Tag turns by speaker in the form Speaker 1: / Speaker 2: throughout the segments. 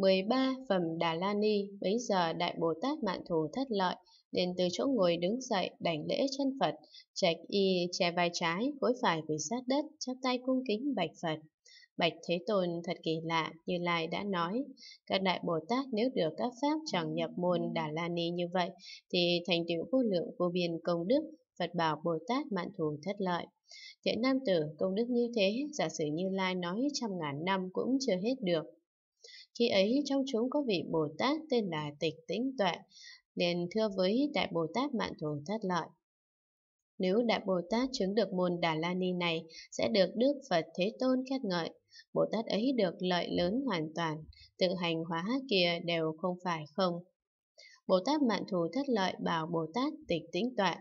Speaker 1: 13. Phẩm Đà La Ni Bấy giờ Đại Bồ Tát Mạn Thù thất lợi, đến từ chỗ ngồi đứng dậy, đảnh lễ chân Phật, trạch y che vai trái, gối phải quỳ sát đất, chắp tay cung kính bạch Phật. Bạch Thế Tôn thật kỳ lạ, Như Lai đã nói, các Đại Bồ Tát nếu được các Pháp chẳng nhập môn Đà La Ni như vậy, thì thành tựu vô lượng vô biên công đức, Phật bảo Bồ Tát mạn thù thất lợi. Thiện nam tử công đức như thế, giả sử Như Lai nói trăm ngàn năm cũng chưa hết được. Khi ấy trong chúng có vị Bồ Tát tên là Tịch Tĩnh Tuệ, liền thưa với Đại Bồ Tát mạng Thù Thất Lợi. Nếu Đại Bồ Tát chứng được môn Đà La Ni này, sẽ được Đức Phật Thế Tôn khen ngợi. Bồ Tát ấy được lợi lớn hoàn toàn, tự hành hóa kia đều không phải không. Bồ Tát mạng Thù Thất Lợi bảo Bồ Tát Tịch Tĩnh Tuệ.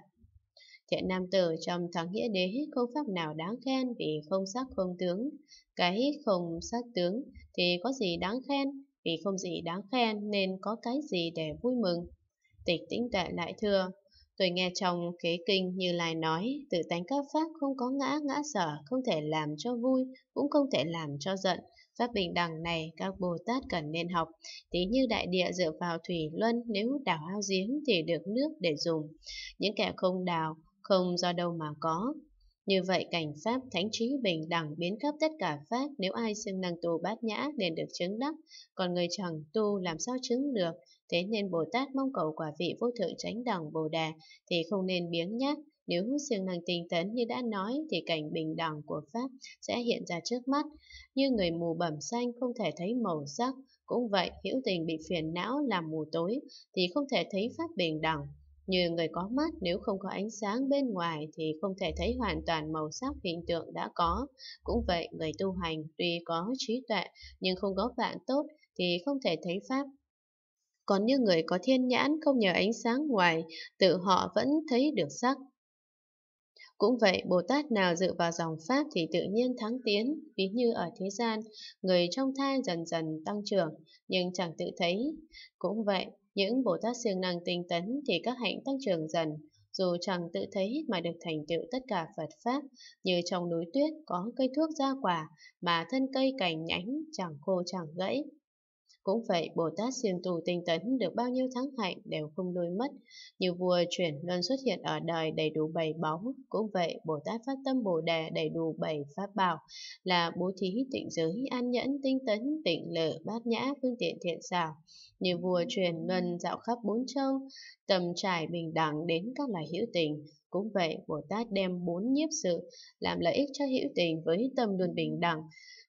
Speaker 1: Thiện nam tử trong thắng nghĩa đế không pháp nào đáng khen vì không sắc không tướng. Cái không sắc tướng thì có gì đáng khen, vì không gì đáng khen nên có cái gì để vui mừng. Tịch tĩnh tuệ lại thưa, tôi nghe trong kế kinh như lai nói, tự tánh các pháp không có ngã ngã sở, không thể làm cho vui, cũng không thể làm cho giận. Pháp bình đẳng này các Bồ Tát cần nên học, tí như đại địa dựa vào thủy luân nếu đào ao giếng thì được nước để dùng. Những kẻ không đào không do đâu mà có. Như vậy cảnh Pháp thánh trí bình đẳng biến khắp tất cả Pháp nếu ai xưng năng tu bát nhã nên được chứng đắc, còn người chẳng tu làm sao chứng được, thế nên Bồ Tát mong cầu quả vị vô thượng chánh đẳng Bồ Đà thì không nên biếng nhát nếu siêng năng tinh tấn như đã nói thì cảnh bình đẳng của Pháp sẽ hiện ra trước mắt, như người mù bẩm xanh không thể thấy màu sắc, cũng vậy hữu tình bị phiền não làm mù tối thì không thể thấy Pháp bình đẳng như người có mắt nếu không có ánh sáng bên ngoài thì không thể thấy hoàn toàn màu sắc hiện tượng đã có. Cũng vậy, người tu hành tuy có trí tuệ nhưng không có vạn tốt thì không thể thấy pháp. Còn như người có thiên nhãn không nhờ ánh sáng ngoài, tự họ vẫn thấy được sắc. Cũng vậy, Bồ Tát nào dựa vào dòng Pháp thì tự nhiên thắng tiến, ví như ở thế gian, người trong thai dần dần tăng trưởng, nhưng chẳng tự thấy. Cũng vậy, những Bồ Tát siêng năng tinh tấn thì các hạnh tăng trưởng dần, dù chẳng tự thấy mà được thành tựu tất cả Phật Pháp, như trong núi tuyết có cây thuốc ra quả, mà thân cây cành nhánh chẳng khô chẳng gãy. Cũng vậy, Bồ Tát siêng tù tinh tấn được bao nhiêu thắng hạnh đều không lui mất. Như vua chuyển luân xuất hiện ở đời đầy đủ bảy báu. Cũng vậy, Bồ Tát phát tâm Bồ Đề đầy đủ bảy pháp bảo là bố thí, tịnh giới, an nhẫn, tinh tấn, tịnh lự, bát nhã, phương tiện thiện xảo. Như vua truyền luân dạo khắp bốn châu, tầm trải bình đẳng đến các loài hữu tình. Cũng vậy, Bồ Tát đem bốn nhiếp sự làm lợi ích cho hữu tình với tâm luôn bình đẳng.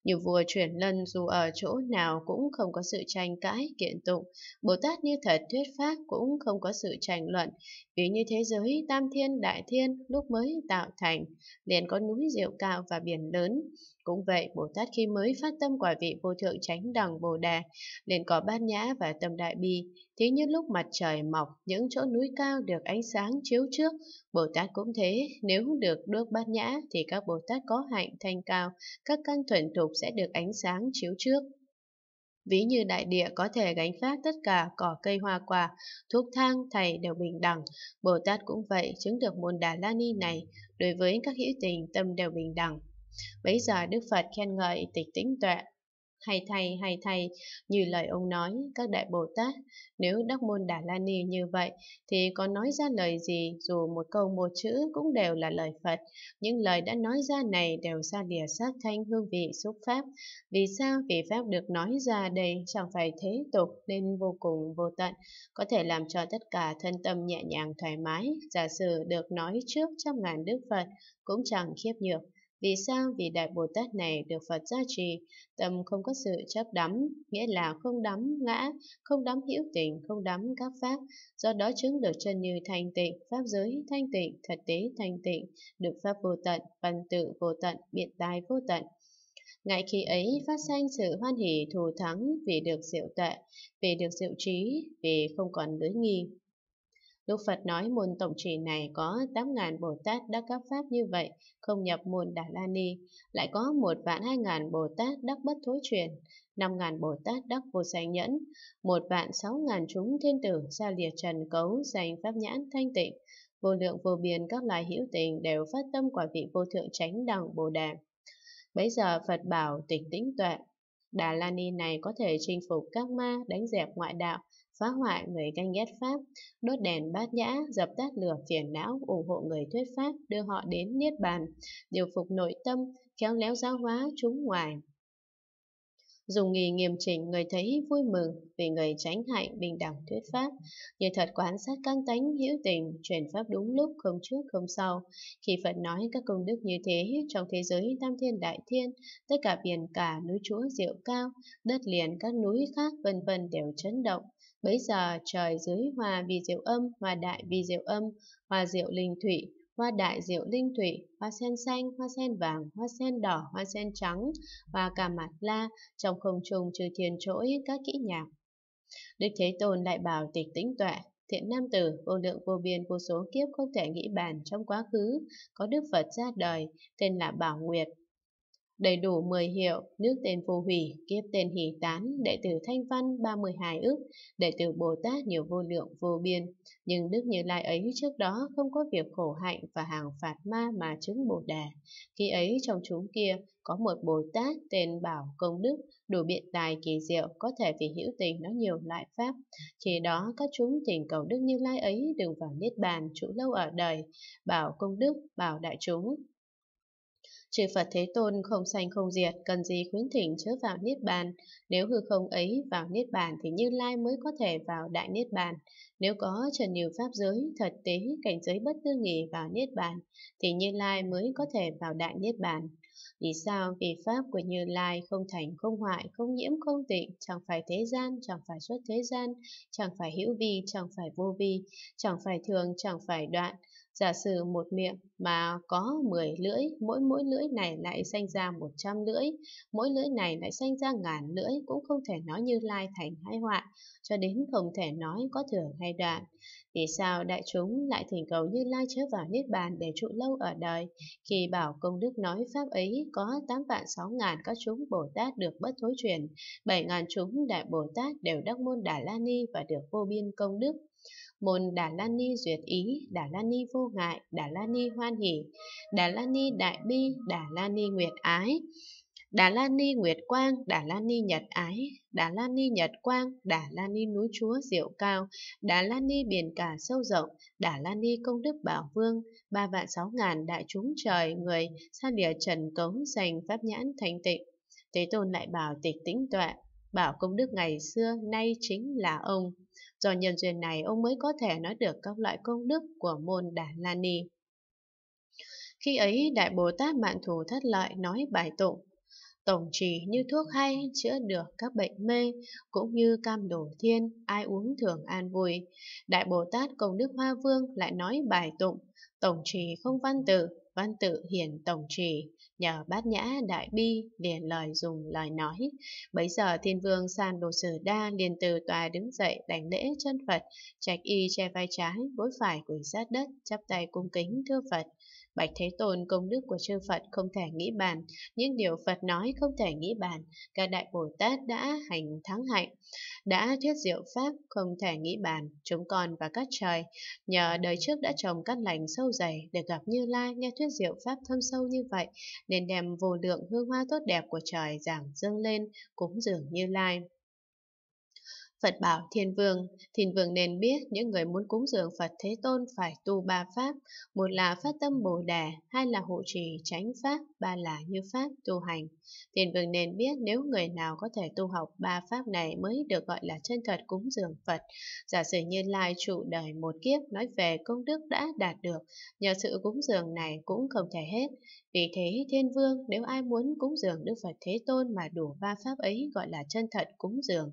Speaker 1: Như vua chuyển lân dù ở chỗ nào cũng không có sự tranh cãi, kiện tụng, Bồ Tát như thật thuyết pháp cũng không có sự tranh luận, vì như thế giới tam thiên đại thiên lúc mới tạo thành, liền có núi diệu cao và biển lớn, cũng vậy, Bồ Tát khi mới phát tâm quả vị vô thượng chánh đẳng Bồ Đà, liền có bát nhã và tâm đại bi. Thế như lúc mặt trời mọc, những chỗ núi cao được ánh sáng chiếu trước, Bồ Tát cũng thế, nếu được đước bát nhã thì các Bồ Tát có hạnh thanh cao, các căn thuần thục sẽ được ánh sáng chiếu trước. Ví như đại địa có thể gánh phát tất cả cỏ cây hoa quả, thuốc thang, thầy đều bình đẳng. Bồ Tát cũng vậy, chứng được môn Đà La Ni này, đối với các hữu tình tâm đều bình đẳng. Bấy giờ Đức Phật khen ngợi tịch tĩnh tuệ. Hay thầy hay thầy như lời ông nói, các đại Bồ Tát, nếu Đắc Môn Đà La Ni như vậy, thì có nói ra lời gì, dù một câu một chữ cũng đều là lời Phật. Những lời đã nói ra này đều ra lìa sát thanh hương vị xúc pháp. Vì sao? vị Pháp được nói ra đây chẳng phải thế tục nên vô cùng vô tận, có thể làm cho tất cả thân tâm nhẹ nhàng thoải mái. Giả sử được nói trước trăm ngàn Đức Phật cũng chẳng khiếp nhược. Vì sao? Vì Đại Bồ Tát này được Phật gia trì, tâm không có sự chấp đắm, nghĩa là không đắm ngã, không đắm hữu tình, không đắm các pháp, do đó chứng được chân như thanh tịnh, pháp giới thanh tịnh, thật tế thanh tịnh, được pháp vô tận, văn tự vô tận, biện tài vô tận. Ngài khi ấy phát sanh sự hoan hỷ thù thắng vì được diệu tệ vì được diệu trí, vì không còn lưỡi nghi. Đức Phật nói môn tổng trì này có 8.000 Bồ Tát đắc các pháp như vậy, không nhập môn Đà La Ni, lại có một vạn hai ngàn Bồ Tát đắc bất thối truyền, năm ngàn Bồ Tát đắc vô sanh nhẫn, một vạn sáu ngàn chúng thiên tử ra liệt trần cấu dành pháp nhãn thanh tịnh, vô lượng vô biên các loài hữu tình đều phát tâm quả vị vô thượng tránh đẳng Bồ Đà. Bấy giờ Phật bảo tỉnh tĩnh tuệ, Đà La Ni này có thể chinh phục các ma, đánh dẹp ngoại đạo, phá hoại người canh ghét Pháp, đốt đèn bát nhã, dập tắt lửa phiền não, ủng hộ người thuyết Pháp, đưa họ đến Niết Bàn, điều phục nội tâm, khéo léo giáo hóa chúng ngoài. Dùng nghề nghiêm chỉnh người thấy vui mừng vì người tránh hại bình đẳng thuyết pháp, như thật quán sát căn tánh hữu tình, truyền pháp đúng lúc không trước không sau. Khi Phật nói các công đức như thế trong thế giới tam thiên đại thiên, tất cả biển cả núi chúa diệu cao, đất liền các núi khác vân vân đều chấn động, Bấy giờ trời dưới hòa vì diệu âm, hòa đại vì diệu âm, hòa diệu linh thủy, hoa đại diệu linh thủy, hoa sen xanh, hoa sen vàng, hoa sen đỏ, hoa sen trắng, và cả mặt la, trong không trung trừ thiền trỗi các kỹ nhạc. Đức Thế Tôn lại bảo tịch tĩnh tuệ, thiện nam tử, vô lượng vô biên vô số kiếp không thể nghĩ bàn trong quá khứ, có Đức Phật ra đời, tên là Bảo Nguyệt, đầy đủ 10 hiệu, nước tên phù hủy, kiếp tên hỷ tán, đệ tử thanh văn 32 ước, đệ tử Bồ Tát nhiều vô lượng vô biên. Nhưng Đức Như Lai ấy trước đó không có việc khổ hạnh và hàng phạt ma mà chứng Bồ Đà. Khi ấy trong chúng kia có một Bồ Tát tên Bảo Công Đức, đủ biện tài kỳ diệu, có thể vì hữu tình nó nhiều loại pháp. Khi đó các chúng tình cầu Đức Như Lai ấy đừng vào Niết Bàn trụ lâu ở đời. Bảo Công Đức, bảo đại chúng, Chư Phật Thế Tôn không sanh không diệt, cần gì khuyến thỉnh chớ vào Niết Bàn. Nếu hư không ấy vào Niết Bàn thì Như Lai mới có thể vào Đại Niết Bàn. Nếu có trần nhiều pháp giới, thật tế, cảnh giới bất tư nghỉ vào Niết Bàn, thì Như Lai mới có thể vào Đại Niết Bàn. Vì sao? Vì Pháp của Như Lai không thành, không hoại, không nhiễm, không tịnh, chẳng phải thế gian, chẳng phải xuất thế gian, chẳng phải hữu vi, chẳng phải vô vi, chẳng phải thường, chẳng phải đoạn, Giả sử một miệng mà có 10 lưỡi, mỗi mỗi lưỡi này lại sanh ra 100 lưỡi, mỗi lưỡi này lại sanh ra ngàn lưỡi cũng không thể nói như lai thành hai họa, cho đến không thể nói có thừa hay đoạn. Vì sao đại chúng lại thỉnh cầu như lai chớ vào Niết Bàn để trụ lâu ở đời, khi bảo công đức nói pháp ấy có 8 vạn 6 ngàn các chúng Bồ Tát được bất thối truyền, 7 ngàn chúng Đại Bồ Tát đều đắc môn Đà La Ni và được vô biên công đức môn Đà La Ni duyệt ý, Đà La Ni vô ngại, Đà La Ni hoan hỷ, Đà La Ni đại bi, Đà La Ni nguyệt ái. Đà La Ni Nguyệt Quang, Đà La Ni Nhật Ái, Đà La Ni Nhật Quang, Đà La Ni Núi Chúa Diệu Cao, Đà La Ni Biển Cả Sâu Rộng, Đà La Ni Công Đức Bảo Vương, ba vạn sáu ngàn đại chúng trời người, xa lìa trần cống dành pháp nhãn thành tịnh. Thế Tôn lại bảo tịch tĩnh tuệ, bảo công đức ngày xưa nay chính là ông. Do nhân duyên này ông mới có thể nói được các loại công đức của môn Đà La Ni. Khi ấy Đại Bồ Tát Mạn Thù Thất Lợi nói bài tụng tổng trì như thuốc hay chữa được các bệnh mê cũng như cam đổ thiên ai uống thường an vui đại bồ tát công đức hoa vương lại nói bài tụng tổng trì không văn tử văn tự hiển tổng trì, nhờ bát nhã đại bi liền lời dùng lời nói. Bấy giờ thiên vương San Đồ Sử Đa liền từ tòa đứng dậy đảnh lễ chân Phật, trạch y che vai trái, gối phải quỳ sát đất, chắp tay cung kính thưa Phật. Bạch Thế Tôn công đức của chư Phật không thể nghĩ bàn, những điều Phật nói không thể nghĩ bàn, các Đại Bồ Tát đã hành thắng hạnh, đã thuyết diệu Pháp không thể nghĩ bàn, chúng con và các trời, nhờ đời trước đã trồng cát lành sâu dày để gặp Như Lai nghe thuyết diệu Pháp thâm sâu như vậy, nên đem vô lượng hương hoa tốt đẹp của trời giảng dâng lên, cúng dường Như Lai. Phật bảo thiên vương, thiên vương nên biết những người muốn cúng dường Phật Thế Tôn phải tu ba pháp, một là phát tâm Bồ Đề, hai là hộ trì tránh pháp, ba là như pháp tu hành. Thiên vương nên biết nếu người nào có thể tu học ba pháp này mới được gọi là chân thật cúng dường Phật. Giả sử như Lai trụ đời một kiếp nói về công đức đã đạt được, nhờ sự cúng dường này cũng không thể hết. Vì thế thiên vương nếu ai muốn cúng dường Đức Phật Thế Tôn mà đủ ba pháp ấy gọi là chân thật cúng dường.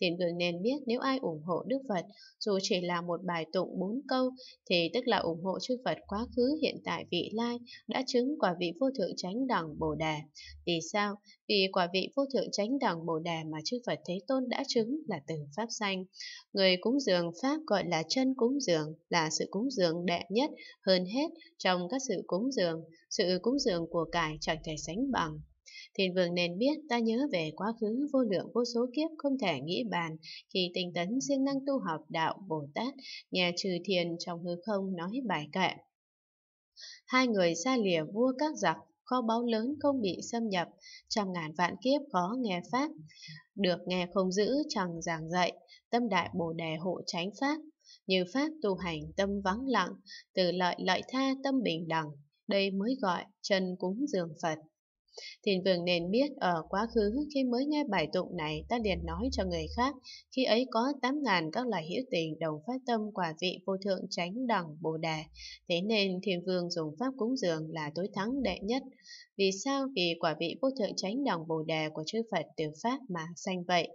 Speaker 1: Thiên vương nên nên biết nếu ai ủng hộ Đức Phật, dù chỉ là một bài tụng bốn câu, thì tức là ủng hộ chư Phật quá khứ, hiện tại, vị lai, đã chứng quả vị vô thượng chánh đẳng Bồ Đà. Vì sao? Vì quả vị vô thượng chánh đẳng Bồ Đà mà chư Phật Thế Tôn đã chứng là từ Pháp xanh Người cúng dường Pháp gọi là chân cúng dường, là sự cúng dường đệ nhất, hơn hết trong các sự cúng dường, sự cúng dường của cải chẳng thể sánh bằng thiền vương nên biết ta nhớ về quá khứ vô lượng vô số kiếp không thể nghĩ bàn khi tinh tấn siêng năng tu học đạo Bồ Tát, nhà trừ thiền trong hư không nói bài kệ. Hai người xa lìa vua các giặc kho báu lớn không bị xâm nhập, trăm ngàn vạn kiếp khó nghe Pháp, được nghe không giữ chẳng giảng dạy, tâm đại bồ đề hộ tránh Pháp, như Pháp tu hành tâm vắng lặng, từ lợi lợi tha tâm bình đẳng, đây mới gọi chân cúng dường Phật thiền vương nên biết ở ờ, quá khứ khi mới nghe bài tụng này ta liền nói cho người khác, khi ấy có 8.000 các loài hữu tình đồng phát tâm quả vị vô thượng tránh đẳng bồ đề. Thế nên thiền vương dùng pháp cúng dường là tối thắng đệ nhất. Vì sao? Vì quả vị vô thượng tránh đẳng bồ đề của chư Phật từ Pháp mà sanh vậy.